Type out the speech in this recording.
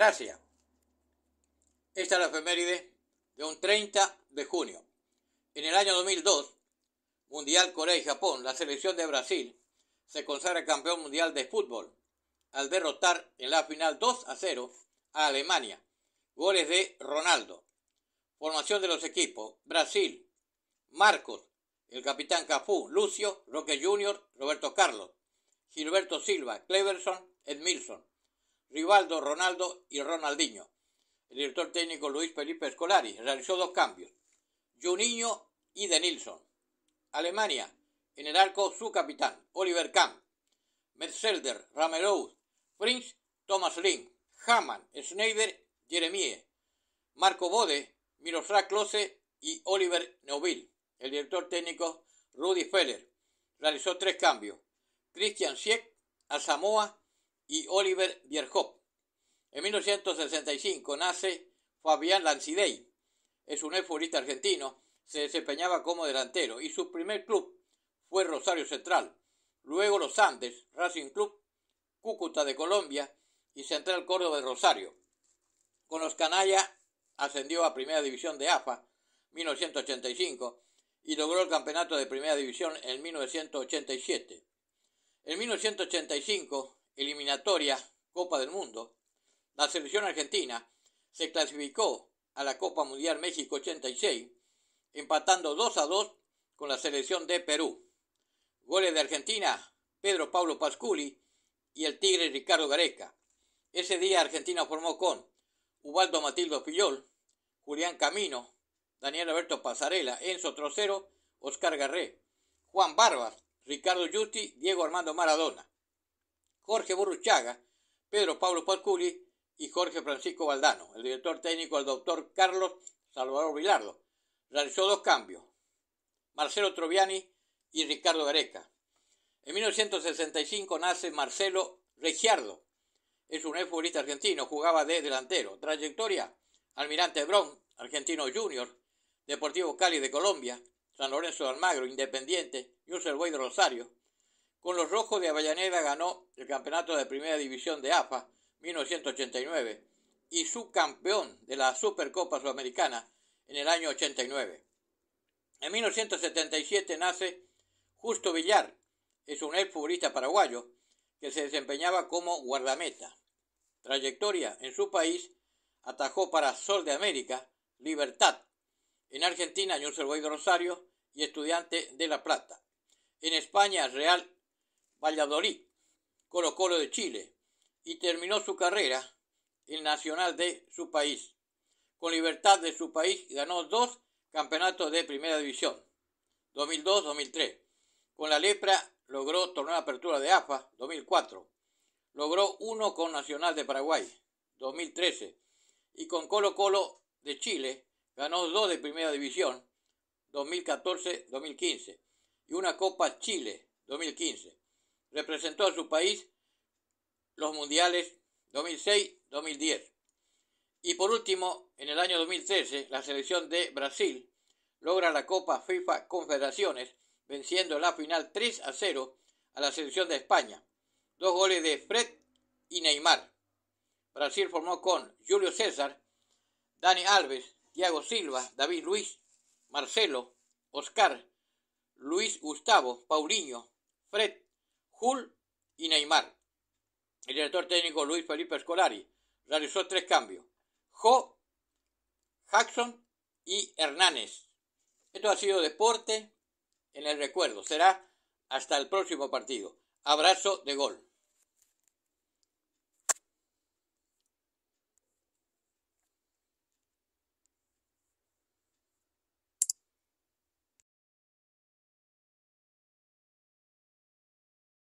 Gracias. Esta es la efeméride de un 30 de junio. En el año 2002, Mundial Corea y Japón, la selección de Brasil se consagra campeón mundial de fútbol al derrotar en la final 2 a 0 a Alemania. Goles de Ronaldo. Formación de los equipos. Brasil. Marcos, el capitán Cafú, Lucio, Roque Junior, Roberto Carlos, Gilberto Silva, Cleverson, Edmilson. Rivaldo, Ronaldo y Ronaldinho. El director técnico Luis Felipe Escolari realizó dos cambios, Juninho y De Alemania, en el arco su capitán, Oliver Kahn, Metzelder, Ramelow, Prince, Thomas Link, Hamann, Schneider, Jeremie, Marco Bode, Miroslav Klose y Oliver Neuville. El director técnico Rudy Feller realizó tres cambios, Christian Sieck, Samoa y Oliver Bierhoff. En 1965 nace Fabián Lancidei. Es un futbolista argentino, se desempeñaba como delantero y su primer club fue Rosario Central, luego Los Andes, Racing Club, Cúcuta de Colombia y Central Córdoba de Rosario. Con los canallas ascendió a Primera División de AFA 1985 y logró el campeonato de Primera División en 1987. En 1985 eliminatoria Copa del Mundo, la selección argentina se clasificó a la Copa Mundial México 86, empatando 2 a 2 con la selección de Perú. Goles de Argentina, Pedro Pablo Pasculi y el Tigre Ricardo Gareca. Ese día Argentina formó con Ubaldo Matildo Fillol, Julián Camino, Daniel Alberto Pasarela, Enzo Trocero, Oscar Garré, Juan Barbas, Ricardo Justi, Diego Armando Maradona. Jorge Burruchaga, Pedro Pablo Pasculli y Jorge Francisco Valdano. El director técnico, el doctor Carlos Salvador Vilardo, realizó dos cambios, Marcelo Troviani y Ricardo Gareca. En 1965 nace Marcelo Regiardo. Es un futbolista argentino, jugaba de delantero. Trayectoria, Almirante Brón, Argentino Junior, Deportivo Cali de Colombia, San Lorenzo de Almagro, Independiente, y Boy de Rosario, con los Rojos de Avellaneda ganó el campeonato de primera división de AFA 1989 y subcampeón de la Supercopa Sudamericana en el año 89. En 1977 nace Justo Villar, es un ex futbolista paraguayo que se desempeñaba como guardameta. Trayectoria en su país atajó para Sol de América, Libertad, en Argentina Newell's Boy Rosario y Estudiante de La Plata. En España Real Valladolid, Colo Colo de Chile, y terminó su carrera en Nacional de su país. Con Libertad de su país ganó dos campeonatos de primera división, 2002-2003. Con la Lepra logró torneo de apertura de AFA, 2004. Logró uno con Nacional de Paraguay, 2013. Y con Colo Colo de Chile ganó dos de primera división, 2014-2015. Y una Copa Chile, 2015 representó a su país los mundiales 2006-2010. Y por último, en el año 2013, la selección de Brasil logra la Copa FIFA Confederaciones, venciendo en la final 3 a 0 a la selección de España. Dos goles de Fred y Neymar. Brasil formó con Julio César, Dani Alves, Thiago Silva, David Luis, Marcelo, Oscar, Luis Gustavo, Paulinho, Fred, Hull y Neymar. El director técnico Luis Felipe Scolari realizó tres cambios. Jo, Jackson y Hernández. Esto ha sido deporte en el recuerdo. Será hasta el próximo partido. Abrazo de gol.